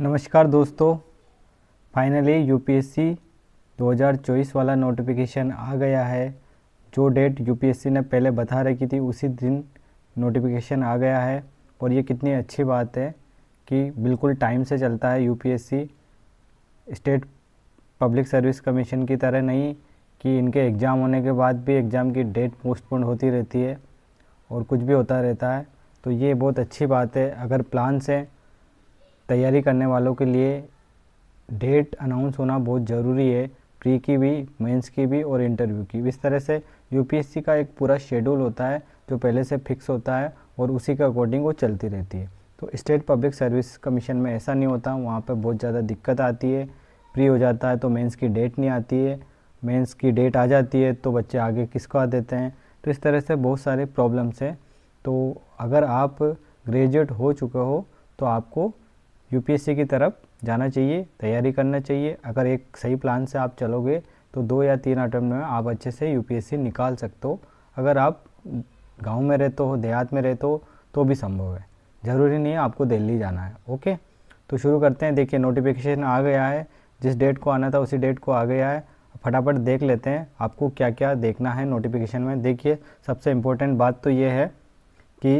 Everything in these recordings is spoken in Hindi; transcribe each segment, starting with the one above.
नमस्कार दोस्तों फाइनली यूपीएससी 2024 वाला नोटिफिकेशन आ गया है जो डेट यूपीएससी ने पहले बता रखी थी उसी दिन नोटिफिकेशन आ गया है और ये कितनी अच्छी बात है कि बिल्कुल टाइम से चलता है UPSC state public service commission की तरह नहीं कि इनके एग्ज़ाम होने के बाद भी एग्ज़ाम की डेट पोस्टपोन होती रहती है और कुछ भी होता रहता है तो ये बहुत अच्छी बात है अगर प्लान से तैयारी करने वालों के लिए डेट अनाउंस होना बहुत ज़रूरी है प्री की भी मेंस की भी और इंटरव्यू की भी इस तरह से यूपीएससी का एक पूरा शेड्यूल होता है जो पहले से फिक्स होता है और उसी के अकॉर्डिंग वो चलती रहती है तो स्टेट पब्लिक सर्विस कमीशन में ऐसा नहीं होता वहाँ पर बहुत ज़्यादा दिक्कत आती है प्री हो जाता है तो मेंस की डेट नहीं आती है मेंस की डेट आ जाती है तो बच्चे आगे किसको आ देते हैं तो इस तरह से बहुत सारे प्रॉब्लम्स हैं तो अगर आप ग्रेजुएट हो चुके हो तो आपको यूपीएससी की तरफ जाना चाहिए तैयारी करना चाहिए अगर एक सही प्लान से आप चलोगे तो दो या तीन अटैम्प्ट में आप अच्छे से यूपीएससी निकाल सकते हो अगर आप गांव में रहते हो देहात में रहते हो तो भी संभव है ज़रूरी नहीं है आपको दिल्ली जाना है ओके तो शुरू करते हैं देखिए नोटिफिकेशन आ गया है जिस डेट को आना था उसी डेट को आ गया है फटाफट देख लेते हैं आपको क्या क्या देखना है नोटिफिकेशन में देखिए सबसे इम्पोर्टेंट बात तो ये है कि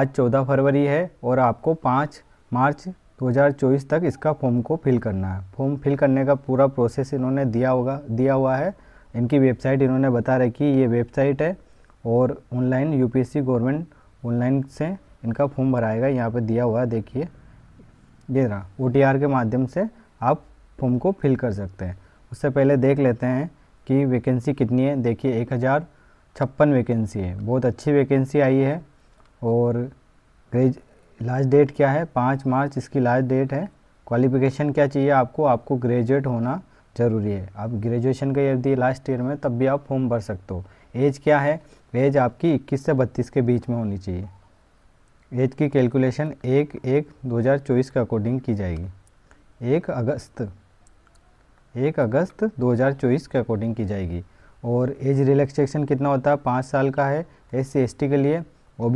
आज चौदह फरवरी है और आपको पाँच मार्च 2024 तक इसका फॉर्म को फिल करना है फॉर्म फिल करने का पूरा प्रोसेस इन्होंने दिया होगा दिया हुआ है इनकी वेबसाइट इन्होंने बता कि ये वेबसाइट है और ऑनलाइन यूपीएससी गवर्नमेंट ऑनलाइन से इनका फॉर्म भराएगा यहाँ पर दिया हुआ है देखिए ये रहा ओ के माध्यम से आप फॉर्म को फिल कर सकते हैं उससे पहले देख लेते हैं कि वैकेंसी कितनी है देखिए एक हज़ार छप्पन वैकेंसी है बहुत अच्छी वैकेंसी आई है और ग्रेज लास्ट डेट क्या है पाँच मार्च इसकी लास्ट डेट है क्वालिफिकेशन क्या चाहिए आपको आपको ग्रेजुएट होना ज़रूरी है आप ग्रेजुएशन का यदि लास्ट ईयर में तब भी आप फॉर्म भर सकते हो एज क्या है एज आपकी 21 से 32 के बीच में होनी चाहिए एज की कैलकुलेशन एक एक 2024 के अकॉर्डिंग की जाएगी एक अगस्त एक अगस्त 2024 के अकॉर्डिंग की जाएगी और एज रिलैक्सेशन कितना होता है पाँच साल का है एस सी के लिए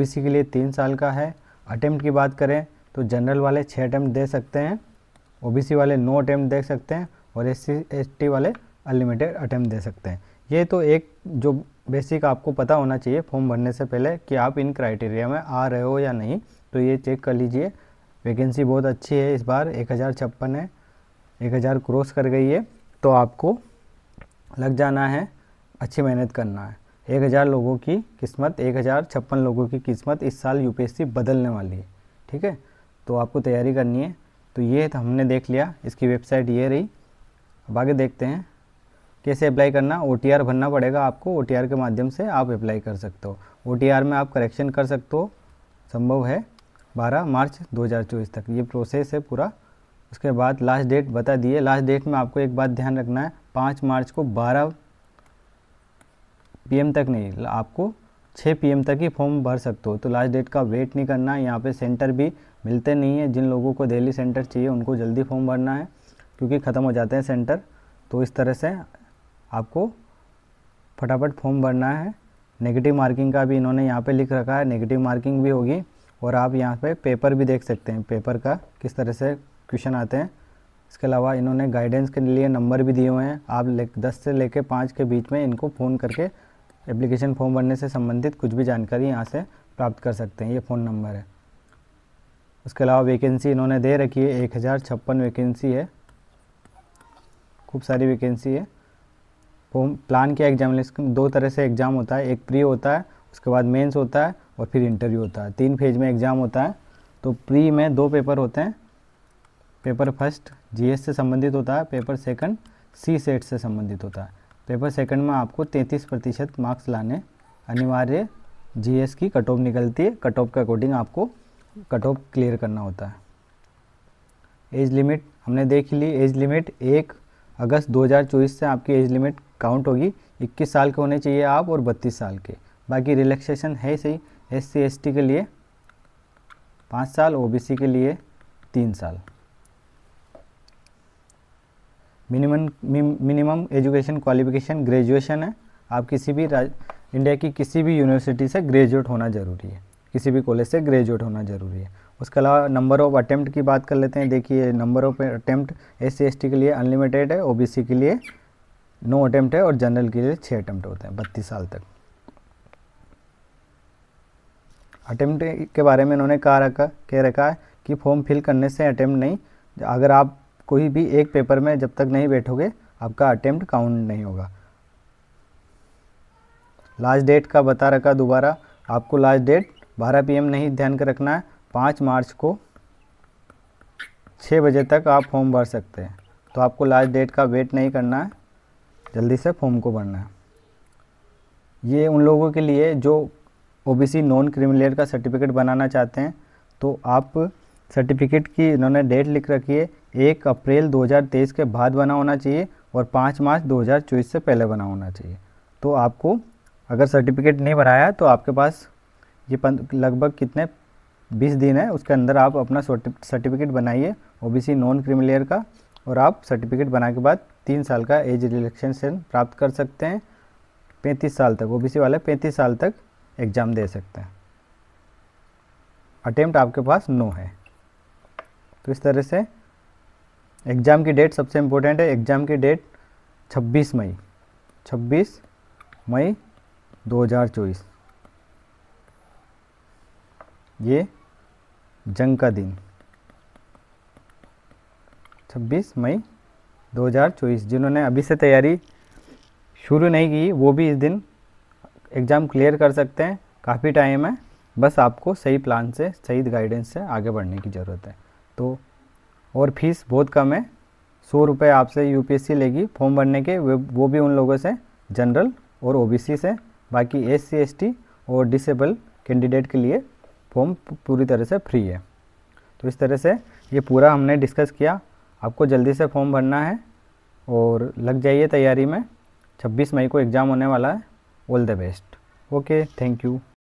सी के लिए तीन साल का है अटैम्प्ट की बात करें तो जनरल वाले छः अटैम्प्ट दे सकते हैं ओबीसी वाले नो अटैम्प्ट दे सकते हैं और एस सी वाले अनलिमिटेड अटैम्प्ट दे सकते हैं ये तो एक जो बेसिक आपको पता होना चाहिए फॉर्म भरने से पहले कि आप इन क्राइटेरिया में आ रहे हो या नहीं तो ये चेक कर लीजिए वैकेंसी बहुत अच्छी है इस बार एक हज़ार छप्पन है एक हज़ार क्रॉस कर गई है तो आपको लग जाना है अच्छी मेहनत करना है एक हज़ार लोगों की किस्मत एक हज़ार छप्पन लोगों की किस्मत इस साल यूपीएससी बदलने वाली है ठीक है तो आपको तैयारी करनी है तो ये तो हमने देख लिया इसकी वेबसाइट ये रही अब आगे देखते हैं कैसे अप्लाई करना ओ भरना पड़ेगा आपको ओ के माध्यम से आप अप्लाई कर सकते हो ओ में आप करेक्शन कर सकते हो संभव है 12 मार्च 2024 तक ये प्रोसेस है पूरा उसके बाद लास्ट डेट बता दिए लास्ट डेट में आपको एक बात ध्यान रखना है पाँच मार्च को बारह पीएम तक नहीं आपको 6 पीएम तक ही फॉर्म भर सकते हो तो लास्ट डेट का वेट नहीं करना है यहाँ पे सेंटर भी मिलते नहीं है जिन लोगों को दिल्ली सेंटर चाहिए उनको जल्दी फॉर्म भरना है क्योंकि ख़त्म हो जाते हैं सेंटर तो इस तरह से आपको फटाफट फॉर्म भरना है नेगेटिव मार्किंग का भी इन्होंने यहाँ पे लिख रखा है नेगेटिव मार्किंग भी होगी और आप यहाँ पे पेपर भी देख सकते हैं पेपर का किस तरह से क्वेश्चन आते हैं इसके अलावा इन्होंने गाइडेंस के लिए नंबर भी दिए हुए हैं आप ले दस से लेकर पाँच के बीच में इनको फ़ोन करके एप्लीकेशन फॉर्म भरने से संबंधित कुछ भी जानकारी यहाँ से प्राप्त कर सकते हैं ये फ़ोन नंबर है उसके अलावा वैकेंसी इन्होंने दे रखी है एक हज़ार छप्पन वैकेंसी है खूब सारी वैकेंसी है फॉर्म प्लान के एग्जामिनेशन दो तरह से एग्ज़ाम होता है एक प्री होता है उसके बाद मेंस होता है और फिर इंटरव्यू होता है तीन फेज में एग्ज़ाम होता है तो प्री में दो पेपर होते हैं पेपर फर्स्ट जीएस से संबंधित होता है पेपर सेकंड सी सेट से संबंधित होता है पेपर सेकंड में आपको 33 प्रतिशत मार्क्स लाने अनिवार्य जीएस की कट ऑफ निकलती है कट ऑफ के अकॉर्डिंग आपको कट ऑफ क्लियर करना होता है एज लिमिट हमने देख ली एज लिमिट एक अगस्त 2024 से आपकी एज लिमिट काउंट होगी 21 साल के होने चाहिए आप और 32 साल के बाकी रिलैक्सेशन है सही एस सी के लिए पाँच साल ओ के लिए तीन साल minimum minimum education qualification graduation है आप किसी भी इंडिया की किसी भी यूनिवर्सिटी से ग्रेजुएट होना ज़रूरी है किसी भी कॉलेज से ग्रेजुएट होना ज़रूरी है उसके अलावा नंबर ऑफ अटैम्प्ट की बात कर लेते हैं देखिए number of attempt S C के लिए अनलिमिटेड है ओ के लिए नौ अटैम्प्ट है और जनरल के लिए छः अटैम्प्ट होते हैं बत्तीस साल तक अटैम्प्ट के बारे में उन्होंने कहा रखा कह रखा है कि फॉर्म फिल करने से अटैम्प्ट नहीं अगर आप कोई भी एक पेपर में जब तक नहीं बैठोगे आपका अटैम्प्ट काउंट नहीं होगा लास्ट डेट का बता रखा दोबारा आपको लास्ट डेट 12 पीएम नहीं ध्यान कर रखना है पाँच मार्च को छः बजे तक आप फॉर्म भर सकते हैं तो आपको लास्ट डेट का वेट नहीं करना है जल्दी से फॉर्म को भरना है ये उन लोगों के लिए जो ओबीसी नॉन क्रिमिनल का सर्टिफिकेट बनाना चाहते हैं तो आप सर्टिफिकेट की इन्होंने डेट लिख रखी है एक अप्रैल 2023 के बाद बना होना चाहिए और पाँच मार्च 2024 से पहले बना होना चाहिए तो आपको अगर सर्टिफिकेट नहीं बनाया तो आपके पास ये लगभग कितने बीस दिन है उसके अंदर आप अपना सर्टिफिकेट बनाइए ओबीसी नॉन क्रिमिलियर का और आप सर्टिफिकेट बना के बाद तीन साल का एज रिलेक्शन प्राप्त कर सकते हैं पैंतीस साल तक सी वाले पैंतीस साल तक एग्ज़ाम दे सकते हैं अटैम्प्ट आपके पास नो है तो इस तरह से एग्ज़ाम की डेट सबसे इम्पोर्टेंट है एग्ज़ाम की डेट 26 मई 26 मई 2024 ये जंग का दिन 26 मई 2024 जिन्होंने अभी से तैयारी शुरू नहीं की वो भी इस दिन एग्ज़ाम क्लियर कर सकते हैं काफ़ी टाइम है बस आपको सही प्लान से सही गाइडेंस से आगे बढ़ने की ज़रूरत है तो और फीस बहुत कम है सौ रुपये आपसे यूपीएससी लेगी फॉर्म भरने के वो भी उन लोगों से जनरल और ओबीसी से बाकी एस सी और डिसेबल कैंडिडेट के लिए फॉर्म पूरी तरह से फ्री है तो इस तरह से ये पूरा हमने डिस्कस किया आपको जल्दी से फॉर्म भरना है और लग जाइए तैयारी में 26 मई को एग्ज़ाम होने वाला है all the best okay thank you